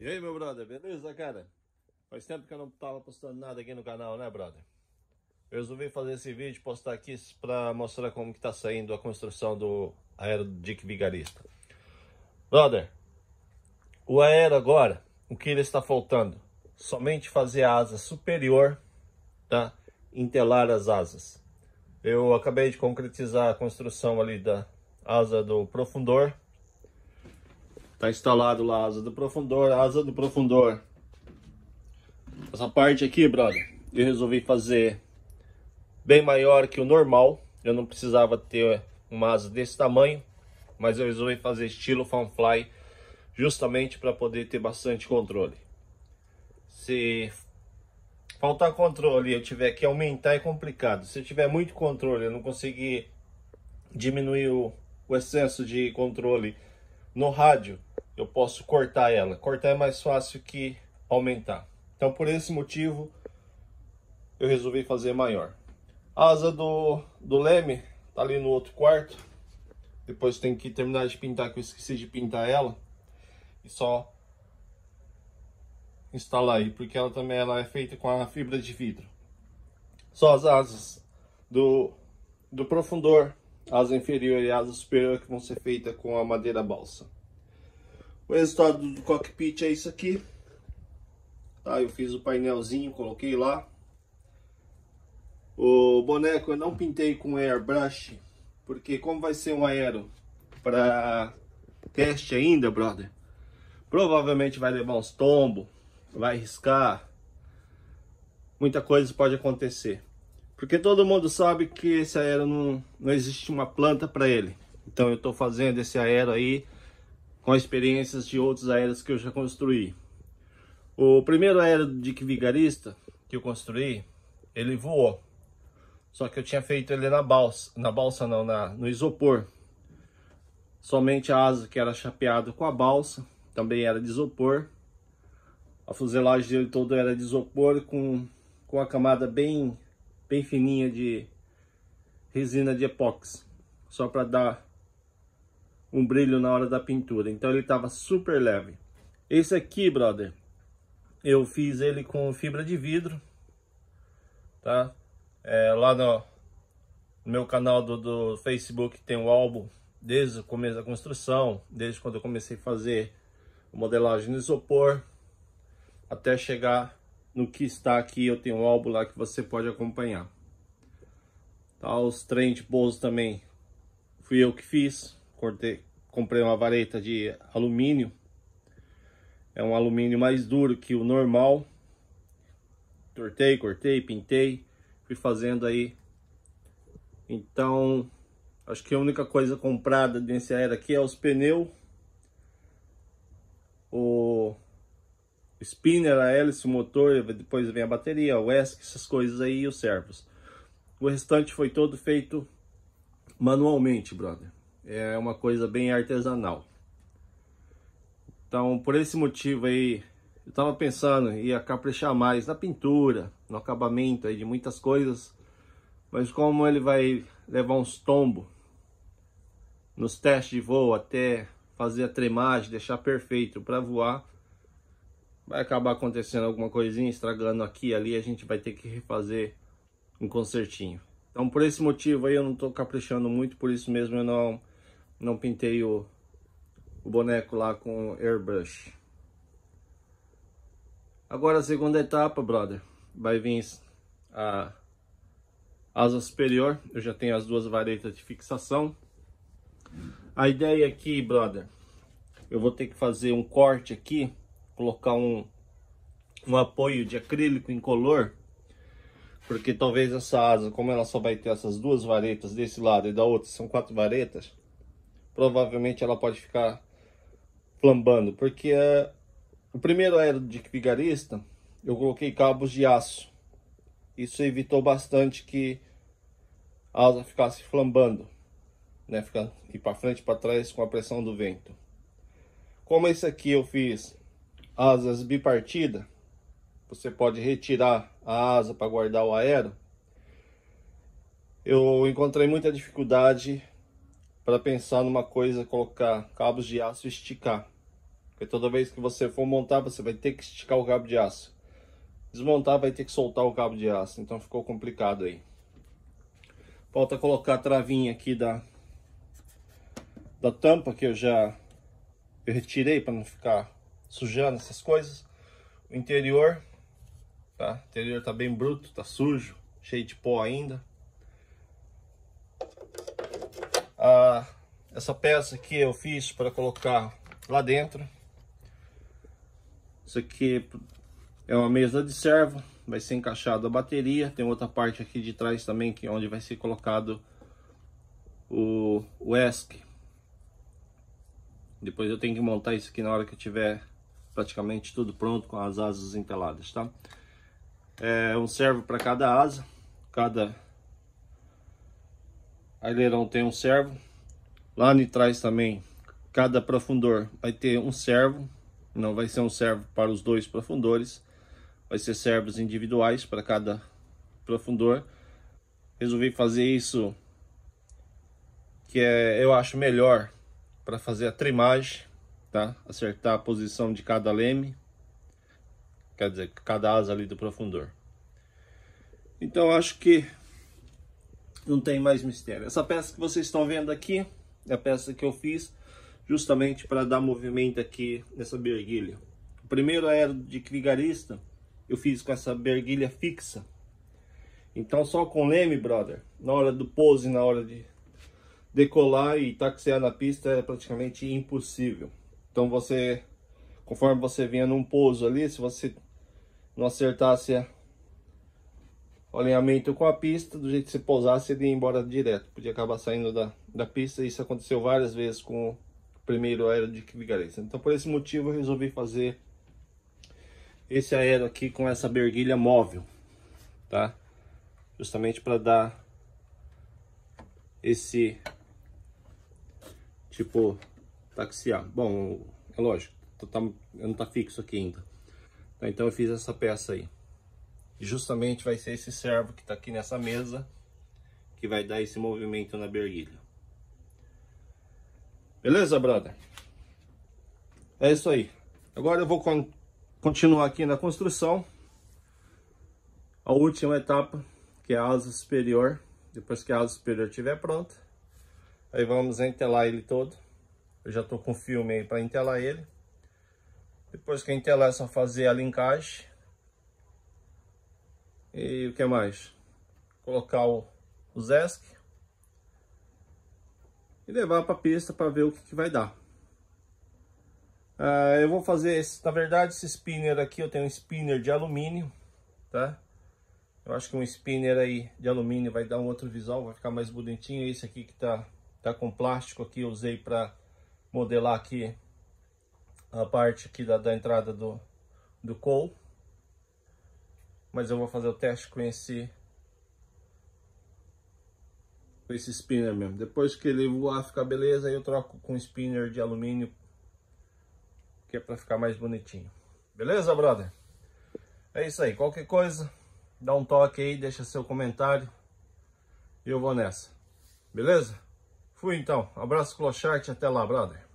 E aí, meu brother, beleza, cara? Faz tempo que eu não tava postando nada aqui no canal, né, brother? Eu resolvi fazer esse vídeo, postar aqui pra mostrar como que tá saindo a construção do aero Dick Vigarista. Brother, o aero agora, o que ele está faltando? Somente fazer a asa superior, tá? Intelar as asas. Eu acabei de concretizar a construção ali da asa do profundor Tá instalado lá a asa do profundor, asa do profundor. Essa parte aqui, brother, eu resolvi fazer bem maior que o normal. Eu não precisava ter uma asa desse tamanho, mas eu resolvi fazer estilo fanfly justamente para poder ter bastante controle. Se faltar controle eu tiver que aumentar é complicado. Se eu tiver muito controle eu não conseguir diminuir o, o excesso de controle no rádio, eu posso cortar ela. Cortar é mais fácil que aumentar. Então por esse motivo eu resolvi fazer maior. A asa do, do leme tá ali no outro quarto. Depois tem que terminar de pintar, que eu esqueci de pintar ela. E só instalar aí, porque ela também ela é feita com a fibra de vidro. Só as asas do, do profundor, asa inferior e asa superior que vão ser feitas com a madeira balsa. O resultado do cockpit é isso aqui. Tá, eu fiz o painelzinho, coloquei lá. O boneco eu não pintei com airbrush, porque como vai ser um aero para teste ainda, brother, provavelmente vai levar uns tombos, vai riscar, muita coisa pode acontecer. Porque todo mundo sabe que esse aero não, não existe uma planta para ele. Então eu estou fazendo esse aero aí com experiências de outros aéreos que eu já construí. O primeiro aéreo de vigarista que eu construí, ele voou. Só que eu tinha feito ele na balsa, na balsa não, na, no isopor. Somente a asa que era chapeado com a balsa, também era de isopor. A fuselagem dele todo era de isopor com, com a camada bem, bem fininha de resina de epóxi. Só para dar um brilho na hora da pintura. Então ele estava super leve. Esse aqui, brother, eu fiz ele com fibra de vidro, tá? É, lá no meu canal do, do Facebook tem o um álbum desde o começo da construção, desde quando eu comecei a fazer modelagem de isopor, até chegar no que está aqui, eu tenho um álbum lá que você pode acompanhar. Tá, os trem de pouso também fui eu que fiz cortei, comprei uma vareta de alumínio. É um alumínio mais duro que o normal. Tortei, cortei, pintei, fui fazendo aí. Então, acho que a única coisa comprada nesse aero aqui é os pneus. O spinner, a hélice, o motor, depois vem a bateria, o ESC, essas coisas aí e os servos. O restante foi todo feito manualmente, brother é uma coisa bem artesanal. Então, por esse motivo aí, eu estava pensando em caprichar mais na pintura, no acabamento aí de muitas coisas, mas como ele vai levar uns tombos nos testes de voo até fazer a tremagem, deixar perfeito para voar, vai acabar acontecendo alguma coisinha, estragando aqui e ali, a gente vai ter que refazer um concertinho. Então por esse motivo aí eu não estou caprichando muito, por isso mesmo eu não não pintei o, o boneco lá com airbrush. Agora a segunda etapa, brother, vai vir a asa superior. Eu já tenho as duas varetas de fixação. A ideia aqui, brother, eu vou ter que fazer um corte aqui, colocar um, um apoio de acrílico incolor, porque talvez essa asa, como ela só vai ter essas duas varetas desse lado e da outra, são quatro varetas, provavelmente ela pode ficar flambando, porque uh, o primeiro aero é de vigarista eu coloquei cabos de aço. Isso evitou bastante que a asa ficasse flambando, né? Ficar ir para frente e para trás com a pressão do vento. Como esse aqui eu fiz asas bipartida, você pode retirar a asa para guardar o aero. Eu encontrei muita dificuldade para pensar numa coisa, colocar cabos de aço e esticar. Porque toda vez que você for montar, você vai ter que esticar o cabo de aço. Desmontar, vai ter que soltar o cabo de aço. Então ficou complicado aí. Falta colocar a travinha aqui da, da tampa que eu já eu retirei para não ficar sujando essas coisas. O interior, tá? O interior tá bem bruto, tá sujo, cheio de pó ainda. essa peça que eu fiz para colocar lá dentro. Isso aqui é uma mesa de servo, vai ser encaixado a bateria. Tem outra parte aqui de trás também, que é onde vai ser colocado o, o ESC. Depois eu tenho que montar isso aqui na hora que tiver praticamente tudo pronto com as asas empeladas, tá? É um servo para cada asa, cada Aileirão tem um servo. Lá de trás também, cada profundor vai ter um servo. Não vai ser um servo para os dois profundores. Vai ser servos individuais para cada profundor. Resolvi fazer isso que é, eu acho melhor para fazer a trimagem, tá? Acertar a posição de cada leme, quer dizer, cada asa ali do profundor. Então acho que não tem mais mistério. Essa peça que vocês estão vendo aqui é a peça que eu fiz justamente para dar movimento aqui nessa berguilha. O primeiro aero é de crigarista eu fiz com essa berguilha fixa. Então só com leme, brother, na hora do pose, na hora de decolar e taxear na pista era é praticamente impossível. Então você, conforme você vinha num pouso ali, se você não acertasse o alinhamento com a pista, do jeito que você pousasse ele ia embora direto, podia acabar saindo da, da pista, isso aconteceu várias vezes com o primeiro aero de Vigarista. Então por esse motivo eu resolvi fazer esse aero aqui com essa berguilha móvel, tá? Justamente para dar esse tipo taxiar. Bom, é lógico, tá, tá não tá fixo aqui ainda. Tá, então eu fiz essa peça aí. E justamente vai ser esse servo que está aqui nessa mesa que vai dar esse movimento na berguilha. Beleza, brother? É isso aí. Agora eu vou con continuar aqui na construção. A última etapa, que é a asa superior. Depois que a asa superior estiver pronta, aí vamos entelar ele todo. Eu já estou com filme aí para entelar ele. Depois que entelar é só fazer a linkagem e o que mais? Colocar o, Zesk e levar para a pista para ver o que, que vai dar. Ah, eu vou fazer, esse, na verdade, esse spinner aqui, eu tenho um spinner de alumínio, tá? Eu acho que um spinner aí de alumínio vai dar um outro visual, vai ficar mais bonitinho. Esse aqui que tá, tá com plástico aqui, eu usei para modelar aqui a parte aqui da, da entrada do, do coal mas eu vou fazer o teste com esse com esse spinner mesmo. Depois que ele voar ficar beleza, eu troco com spinner de alumínio, que é para ficar mais bonitinho. Beleza, brother? É isso aí. Qualquer coisa, dá um toque aí, deixa seu comentário e eu vou nessa. Beleza? Fui então. Abraço, Clochart. Até lá, brother.